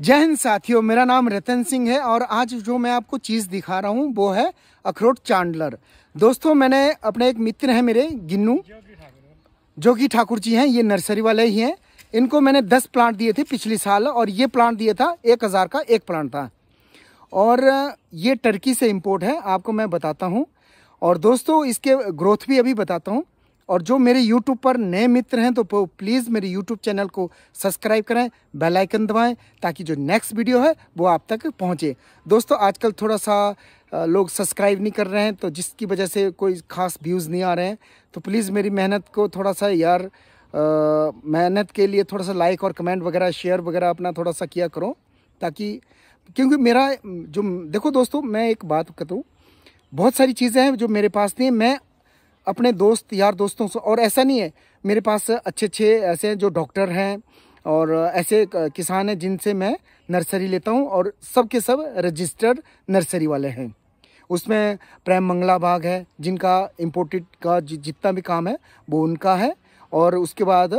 जय हिंद साथियों मेरा नाम रतन सिंह है और आज जो मैं आपको चीज़ दिखा रहा हूँ वो है अखरोट चांडलर दोस्तों मैंने अपने एक मित्र हैं मेरे गिन्नू जो कि ठाकुर जी हैं ये नर्सरी वाले ही हैं इनको मैंने दस प्लांट दिए थे पिछले साल और ये प्लांट दिया था एक हज़ार का एक प्लांट था और ये टर्की से इम्पोर्ट है आपको मैं बताता हूँ और दोस्तों इसके ग्रोथ भी अभी बताता हूँ और जो मेरे YouTube पर नए मित्र हैं तो प्लीज़ मेरे YouTube चैनल को सब्सक्राइब करें बेल आइकन दबाएं ताकि जो नेक्स्ट वीडियो है वो आप तक पहुंचे दोस्तों आजकल थोड़ा सा लोग सब्सक्राइब नहीं कर रहे हैं तो जिसकी वजह से कोई ख़ास व्यूज़ नहीं आ रहे हैं तो प्लीज़ मेरी मेहनत को थोड़ा सा यार मेहनत के लिए थोड़ा सा लाइक और कमेंट वगैरह शेयर वगैरह अपना थोड़ा सा किया करो ताकि क्योंकि मेरा जो देखो दोस्तों मैं एक बात कहता हूँ बहुत सारी चीज़ें हैं जो मेरे पास है मैं अपने दोस्त यार दोस्तों से और ऐसा नहीं है मेरे पास अच्छे अच्छे ऐसे जो डॉक्टर हैं और ऐसे किसान हैं जिनसे मैं नर्सरी लेता हूं और सब के सब रजिस्टर्ड नर्सरी वाले हैं उसमें प्रेम मंगला बाग है जिनका इम्पोर्टेड का जितना भी काम है वो उनका है और उसके बाद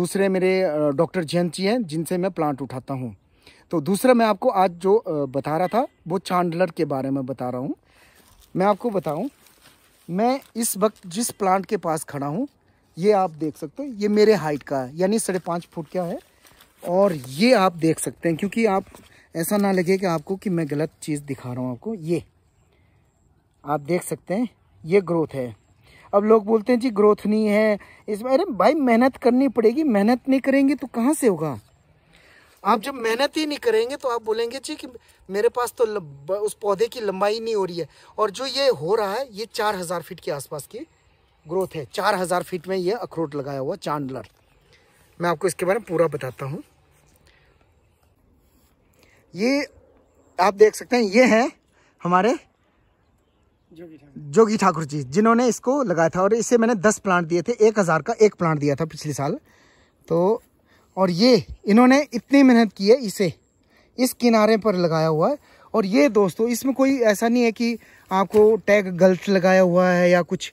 दूसरे मेरे डॉक्टर जयंत जी हैं जिनसे मैं प्लांट उठाता हूँ तो दूसरा मैं आपको आज जो बता रहा था वो चांडलर के बारे में बता रहा हूँ मैं आपको बताऊँ मैं इस वक्त जिस प्लांट के पास खड़ा हूँ ये आप देख सकते हो ये मेरे हाइट का है यानी साढ़े पाँच फुट का है और ये आप देख सकते हैं क्योंकि आप ऐसा ना लगे कि आपको कि मैं गलत चीज़ दिखा रहा हूँ आपको ये आप देख सकते हैं ये ग्रोथ है अब लोग बोलते हैं जी ग्रोथ नहीं है इसमें अरे भाई मेहनत करनी पड़ेगी मेहनत नहीं करेंगे तो कहाँ से होगा आप जब मेहनत ही नहीं करेंगे तो आप बोलेंगे जी कि मेरे पास तो उस पौधे की लंबाई नहीं हो रही है और जो ये हो रहा है ये चार हज़ार फीट के आसपास की ग्रोथ है चार हज़ार फीट में ये अखरोट लगाया हुआ चांडलर मैं आपको इसके बारे में पूरा बताता हूँ ये आप देख सकते हैं ये है हमारे जोगी ठाकुर जी जिन्होंने इसको लगाया था और इसे मैंने दस प्लांट दिए थे एक हज़ार का एक प्लांट दिया था पिछले साल तो और ये इन्होंने इतनी मेहनत की है इसे इस किनारे पर लगाया हुआ है और ये दोस्तों इसमें कोई ऐसा नहीं है कि आपको टैग गलत लगाया हुआ है या कुछ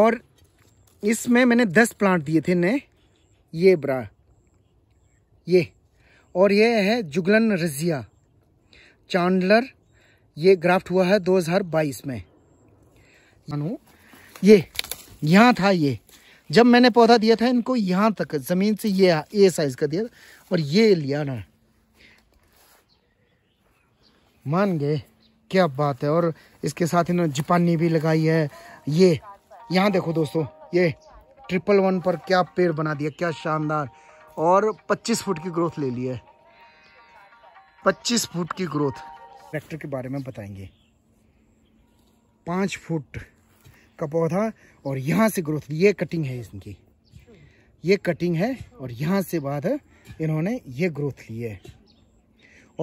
और इसमें मैंने दस प्लांट दिए थे नए ये ब्रा ये और ये है जुगलन रजिया चांडलर ये ग्राफ्ट हुआ है 2022 में ये यहाँ था ये जब मैंने पौधा दिया था इनको यहाँ तक ज़मीन से ये ए साइज़ का दिया था और ये लिया ना मान गए क्या बात है और इसके साथ इन्होंने जापानी भी लगाई है ये यहाँ देखो दोस्तों ये ट्रिपल वन पर क्या पेड़ बना दिया क्या शानदार और 25 फुट की ग्रोथ ले ली है 25 फुट की ग्रोथ ट्रैक्टर के बारे में बताएंगे पाँच फुट का पौधा और यहाँ से ग्रोथ ये कटिंग है इनकी ये कटिंग है और यहाँ से बाद है इन्होंने ये ग्रोथ ली है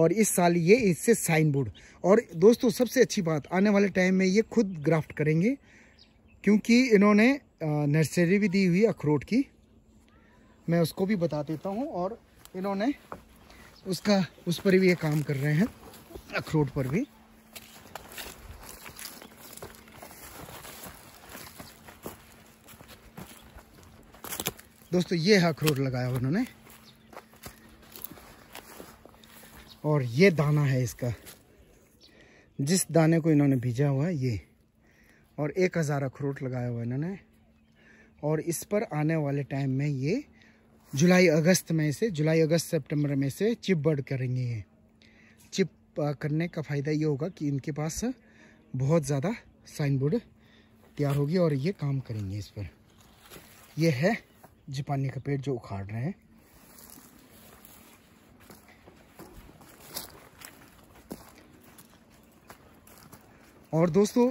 और इस साल ये इससे साइन बोर्ड और दोस्तों सबसे अच्छी बात आने वाले टाइम में ये खुद ग्राफ्ट करेंगे क्योंकि इन्होंने नर्सरी भी दी हुई अखरोट की मैं उसको भी बता देता हूँ और इन्होंने उसका उस पर भी ये काम कर रहे हैं अखरोट पर भी दोस्तों ये है अखरोट लगाया उन्होंने और ये दाना है इसका जिस दाने को इन्होंने भेजा हुआ है ये और एक हज़ार अखरोट लगाया हुआ इन्होंने और इस पर आने वाले टाइम में ये जुलाई अगस्त में से जुलाई अगस्त सितंबर में से चिप बर्ड करेंगे ये चिप करने का फ़ायदा ये होगा कि इनके पास बहुत ज़्यादा साइन बोर्ड तैयार होगी और ये काम करेंगे इस पर यह है जिपानी का पेड़ जो उखाड़ रहे हैं और दोस्तों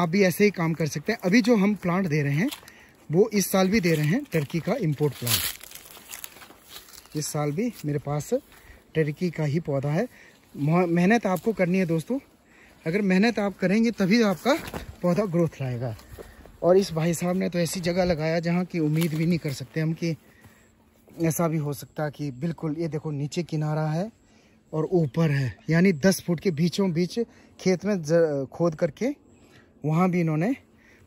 आप भी ऐसे ही काम कर सकते हैं अभी जो हम प्लांट दे रहे हैं वो इस साल भी दे रहे हैं टर्की का इंपोर्ट प्लांट इस साल भी मेरे पास टर्की का ही पौधा है मेहनत आपको करनी है दोस्तों अगर मेहनत आप करेंगे तभी आपका पौधा ग्रोथ लाएगा और इस भाई साहब ने तो ऐसी जगह लगाया जहाँ की उम्मीद भी नहीं कर सकते हम कि ऐसा भी हो सकता कि बिल्कुल ये देखो नीचे किनारा है और ऊपर है यानी दस फुट के बीचों बीच खेत में खोद करके वहाँ भी इन्होंने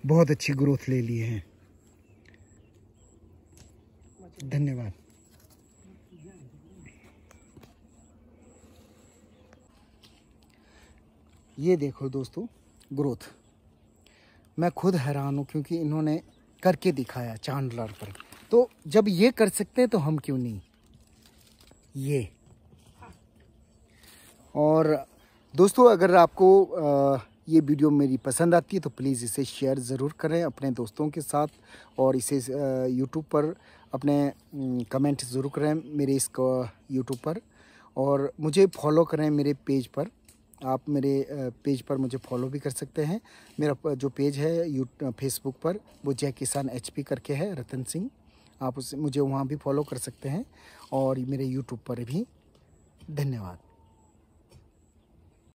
बहुत अच्छी ग्रोथ ले ली है धन्यवाद ये देखो दोस्तों ग्रोथ मैं खुद हैरान हूँ क्योंकि इन्होंने करके दिखाया चांदलर पर तो जब ये कर सकते हैं तो हम क्यों नहीं ये और दोस्तों अगर आपको ये वीडियो मेरी पसंद आती है तो प्लीज़ इसे शेयर ज़रूर करें अपने दोस्तों के साथ और इसे यूट्यूब पर अपने कमेंट ज़रूर करें मेरे इस यूट्यूब पर और मुझे फॉलो करें मेरे पेज पर आप मेरे पेज पर मुझे फॉलो भी कर सकते हैं मेरा जो पेज है यू फेसबुक पर वो जय किसान एच करके है रतन सिंह आप उसे मुझे वहाँ भी फॉलो कर सकते हैं और मेरे यूट्यूब पर भी धन्यवाद